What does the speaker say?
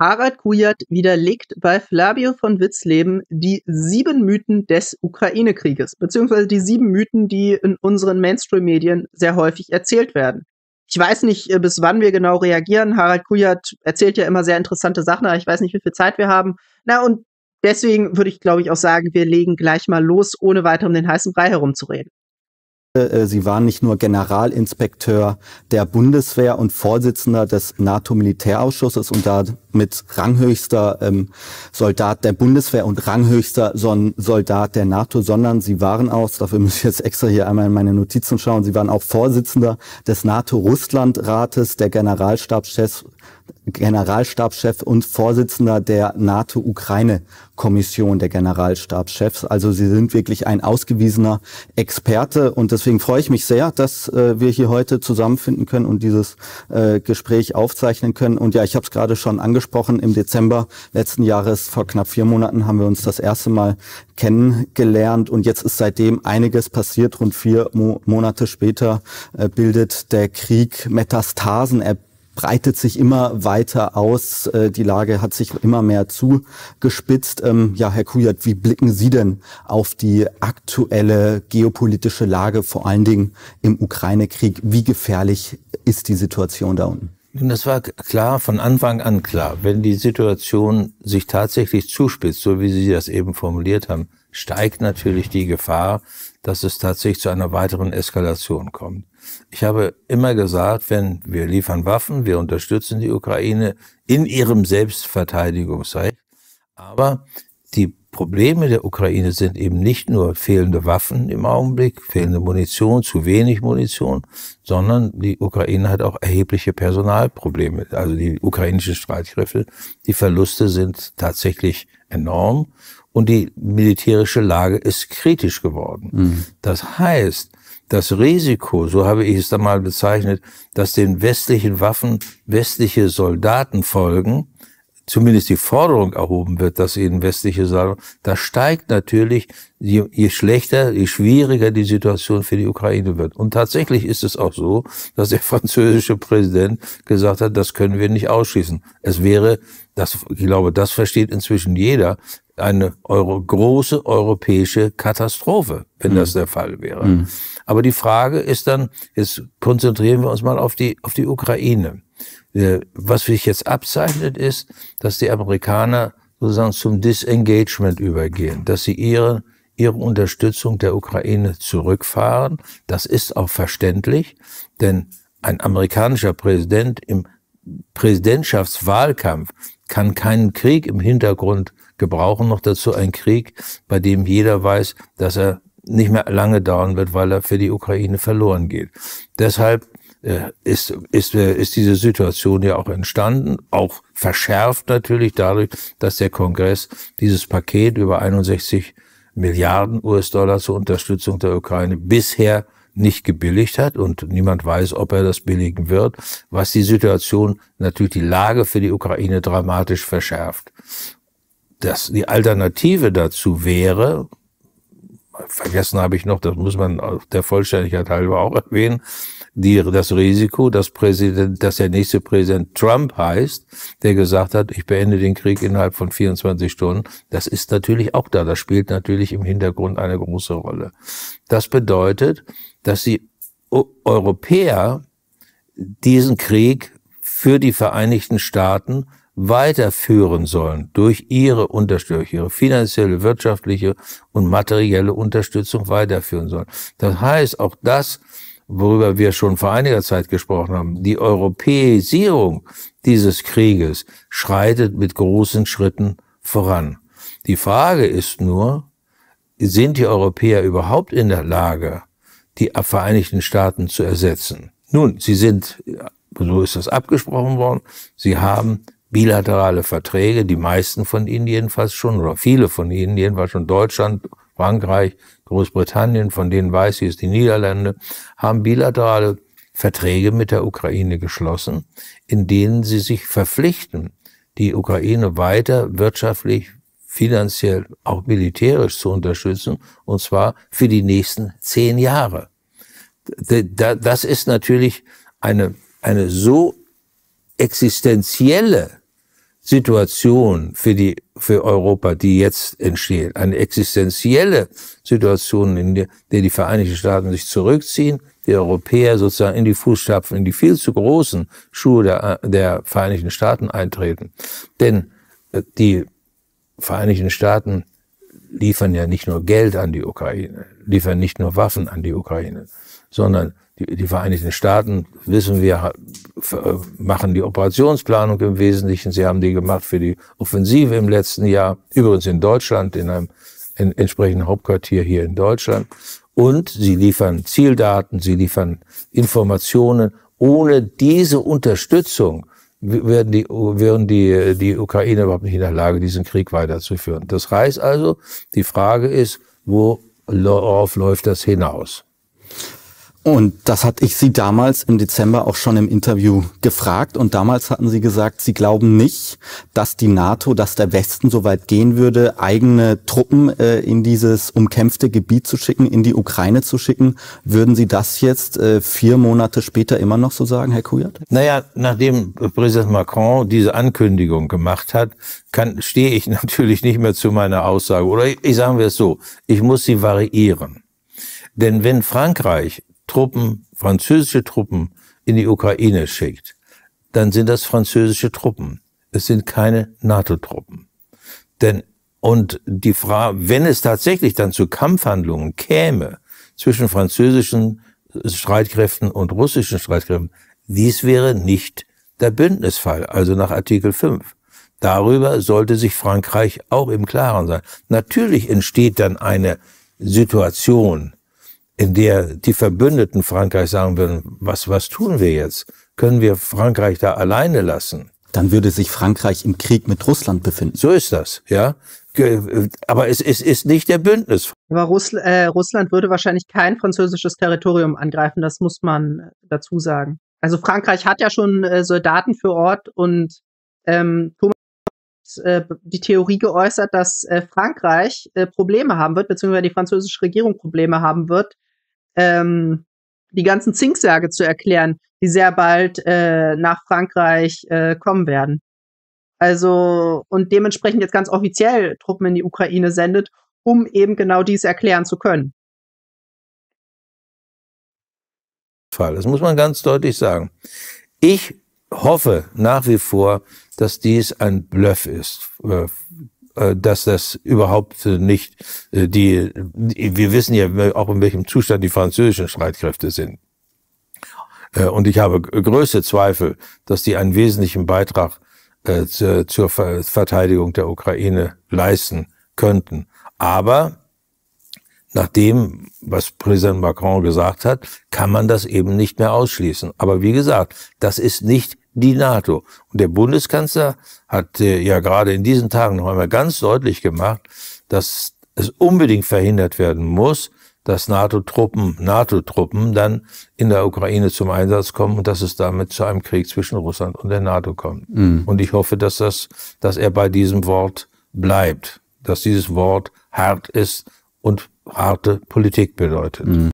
Harald Kujat widerlegt bei Flavio von Witzleben die sieben Mythen des Ukraine-Krieges, beziehungsweise die sieben Mythen, die in unseren Mainstream-Medien sehr häufig erzählt werden. Ich weiß nicht, äh, bis wann wir genau reagieren. Harald Kujat erzählt ja immer sehr interessante Sachen, aber ich weiß nicht, wie viel Zeit wir haben. Na, und deswegen würde ich, glaube ich, auch sagen, wir legen gleich mal los, ohne weiter um den heißen Brei herumzureden. Äh, sie waren nicht nur Generalinspekteur der Bundeswehr und Vorsitzender des NATO-Militärausschusses und damit ranghöchster ähm, Soldat der Bundeswehr und ranghöchster Son Soldat der NATO, sondern Sie waren auch, dafür muss ich jetzt extra hier einmal in meine Notizen schauen, Sie waren auch Vorsitzender des NATO-Russland-Rates, der Generalstabschef Generalstabschef und Vorsitzender der NATO-Ukraine-Kommission der Generalstabschefs. Also Sie sind wirklich ein ausgewiesener Experte und deswegen freue ich mich sehr, dass äh, wir hier heute zusammenfinden können und dieses äh, Gespräch aufzeichnen können. Und ja, ich habe es gerade schon angesprochen, im Dezember letzten Jahres, vor knapp vier Monaten, haben wir uns das erste Mal kennengelernt und jetzt ist seitdem einiges passiert. Rund vier Mo Monate später äh, bildet der Krieg Metastasen. Er breitet sich immer weiter aus. Äh, die Lage hat sich immer mehr zugespitzt. Ähm, ja, Herr Kujat, wie blicken Sie denn auf die aktuelle geopolitische Lage, vor allen Dingen im Ukraine-Krieg? Wie gefährlich ist die Situation da unten? Das war klar, von Anfang an klar. Wenn die Situation sich tatsächlich zuspitzt, so wie Sie das eben formuliert haben, steigt natürlich die Gefahr, dass es tatsächlich zu einer weiteren Eskalation kommt. Ich habe immer gesagt, wenn wir liefern Waffen, wir unterstützen die Ukraine in ihrem Selbstverteidigungsrecht. Aber die Probleme der Ukraine sind eben nicht nur fehlende Waffen im Augenblick, fehlende Munition, zu wenig Munition, sondern die Ukraine hat auch erhebliche Personalprobleme. Also die ukrainischen Streitkräfte, die Verluste sind tatsächlich enorm und die militärische Lage ist kritisch geworden. Mhm. Das heißt, das Risiko, so habe ich es dann mal bezeichnet, dass den westlichen Waffen westliche Soldaten folgen, zumindest die Forderung erhoben wird, dass ihnen westliche Soldaten, das steigt natürlich, je, je schlechter, je schwieriger die Situation für die Ukraine wird. Und tatsächlich ist es auch so, dass der französische Präsident gesagt hat, das können wir nicht ausschließen. Es wäre, das, ich glaube, das versteht inzwischen jeder, eine euro große europäische Katastrophe, wenn mhm. das hm. der Fall wäre. Mhm. Aber die Frage ist dann, jetzt konzentrieren wir uns mal auf die, auf die Ukraine. Äh, was sich jetzt abzeichnet ist, dass die Amerikaner sozusagen zum Disengagement übergehen, dass sie ihre, ihre Unterstützung der Ukraine zurückfahren. Das ist auch verständlich, denn ein amerikanischer Präsident im Präsidentschaftswahlkampf kann keinen Krieg im Hintergrund gebrauchen noch dazu einen Krieg, bei dem jeder weiß, dass er nicht mehr lange dauern wird, weil er für die Ukraine verloren geht. Deshalb äh, ist, ist, äh, ist diese Situation ja auch entstanden, auch verschärft natürlich dadurch, dass der Kongress dieses Paket über 61 Milliarden US-Dollar zur Unterstützung der Ukraine bisher nicht gebilligt hat und niemand weiß, ob er das billigen wird, was die Situation, natürlich die Lage für die Ukraine dramatisch verschärft dass die Alternative dazu wäre, vergessen habe ich noch, das muss man auf der Vollständigkeit halber auch erwähnen, die, das Risiko, dass, Präsident, dass der nächste Präsident Trump heißt, der gesagt hat, ich beende den Krieg innerhalb von 24 Stunden, das ist natürlich auch da. Das spielt natürlich im Hintergrund eine große Rolle. Das bedeutet, dass die Europäer diesen Krieg für die Vereinigten Staaten weiterführen sollen durch ihre Unterstützung, ihre finanzielle, wirtschaftliche und materielle Unterstützung weiterführen sollen. Das heißt, auch das, worüber wir schon vor einiger Zeit gesprochen haben, die Europäisierung dieses Krieges schreitet mit großen Schritten voran. Die Frage ist nur, sind die Europäer überhaupt in der Lage, die Vereinigten Staaten zu ersetzen? Nun, sie sind, so ist das abgesprochen worden, sie haben bilaterale Verträge, die meisten von ihnen jedenfalls schon, oder viele von ihnen jedenfalls schon Deutschland, Frankreich, Großbritannien, von denen weiß ich es, die Niederlande, haben bilaterale Verträge mit der Ukraine geschlossen, in denen sie sich verpflichten, die Ukraine weiter wirtschaftlich, finanziell, auch militärisch zu unterstützen, und zwar für die nächsten zehn Jahre. Das ist natürlich eine, eine so existenzielle Situation für die, für Europa, die jetzt entsteht, eine existenzielle Situation, in der, der die Vereinigten Staaten sich zurückziehen, die Europäer sozusagen in die Fußstapfen, in die viel zu großen Schuhe der, der Vereinigten Staaten eintreten. Denn äh, die Vereinigten Staaten liefern ja nicht nur Geld an die Ukraine, liefern nicht nur Waffen an die Ukraine, sondern die, die Vereinigten Staaten, wissen wir, äh, machen die Operationsplanung im Wesentlichen. Sie haben die gemacht für die Offensive im letzten Jahr, übrigens in Deutschland, in einem in, entsprechenden Hauptquartier hier in Deutschland. Und sie liefern Zieldaten, sie liefern Informationen. Ohne diese Unterstützung wären die, wären die, die Ukraine überhaupt nicht in der Lage, diesen Krieg weiterzuführen. Das heißt also, die Frage ist, worauf läuft das hinaus? Und das hatte ich Sie damals im Dezember auch schon im Interview gefragt. Und damals hatten Sie gesagt, Sie glauben nicht, dass die NATO, dass der Westen so weit gehen würde, eigene Truppen äh, in dieses umkämpfte Gebiet zu schicken, in die Ukraine zu schicken. Würden Sie das jetzt äh, vier Monate später immer noch so sagen, Herr Kujat? Naja, nachdem Präsident Macron diese Ankündigung gemacht hat, kann, stehe ich natürlich nicht mehr zu meiner Aussage. Oder ich, ich sagen wir es so, ich muss sie variieren. Denn wenn Frankreich Truppen, französische Truppen in die Ukraine schickt, dann sind das französische Truppen. Es sind keine NATO-Truppen. Denn, und die Frage, wenn es tatsächlich dann zu Kampfhandlungen käme zwischen französischen Streitkräften und russischen Streitkräften, dies wäre nicht der Bündnisfall, also nach Artikel 5. Darüber sollte sich Frankreich auch im Klaren sein. Natürlich entsteht dann eine Situation, in der die Verbündeten Frankreich sagen würden, was, was tun wir jetzt? Können wir Frankreich da alleine lassen? Dann würde sich Frankreich im Krieg mit Russland befinden. So ist das, ja. Äh, aber es, es ist nicht der Bündnis. Aber Russl äh, Russland würde wahrscheinlich kein französisches Territorium angreifen, das muss man dazu sagen. Also Frankreich hat ja schon äh, Soldaten für Ort und ähm, Thomas hat äh, die Theorie geäußert, dass äh, Frankreich äh, Probleme haben wird, beziehungsweise die französische Regierung Probleme haben wird, ähm, die ganzen Zinksärge zu erklären, die sehr bald äh, nach Frankreich äh, kommen werden. Also, und dementsprechend jetzt ganz offiziell Truppen in die Ukraine sendet, um eben genau dies erklären zu können. Fall. Das muss man ganz deutlich sagen. Ich hoffe nach wie vor, dass dies ein Bluff ist, äh, äh, dass das überhaupt äh, nicht äh, die, wir wissen ja auch in welchem Zustand die französischen Streitkräfte sind. Und ich habe größte Zweifel, dass die einen wesentlichen Beitrag zur Verteidigung der Ukraine leisten könnten. Aber nach dem, was Präsident Macron gesagt hat, kann man das eben nicht mehr ausschließen. Aber wie gesagt, das ist nicht die NATO. Und der Bundeskanzler hat äh, ja gerade in diesen Tagen noch einmal ganz deutlich gemacht, dass es unbedingt verhindert werden muss, dass NATO-Truppen, NATO-Truppen dann in der Ukraine zum Einsatz kommen und dass es damit zu einem Krieg zwischen Russland und der NATO kommt. Mhm. Und ich hoffe, dass das, dass er bei diesem Wort bleibt, dass dieses Wort hart ist und harte Politik bedeutet. Mhm.